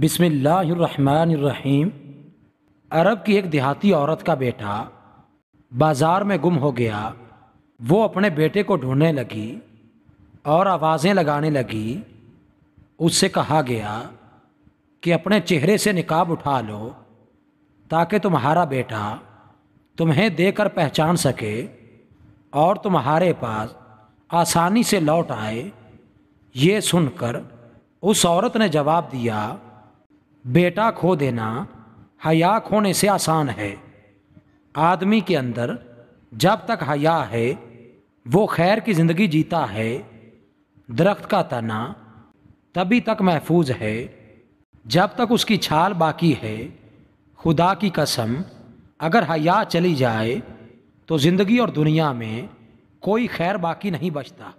बिसमीम अरब की एक देहाती औरत का बेटा बाज़ार में गुम हो गया वो अपने बेटे को ढूंढने लगी और आवाज़ें लगाने लगी उससे कहा गया कि अपने चेहरे से निकाब उठा लो ताकि तुम्हारा बेटा तुम्हें देकर पहचान सके और तुम्हारे पास आसानी से लौट आए ये सुनकर उस औरत ने जवाब दिया बेटा खो देना हया खोने से आसान है आदमी के अंदर जब तक हया है वो खैर की ज़िंदगी जीता है दरख्त का तना तभी तक महफूज है जब तक उसकी छाल बाकी है खुदा की कसम अगर हया चली जाए तो ज़िंदगी और दुनिया में कोई खैर बाकी नहीं बचता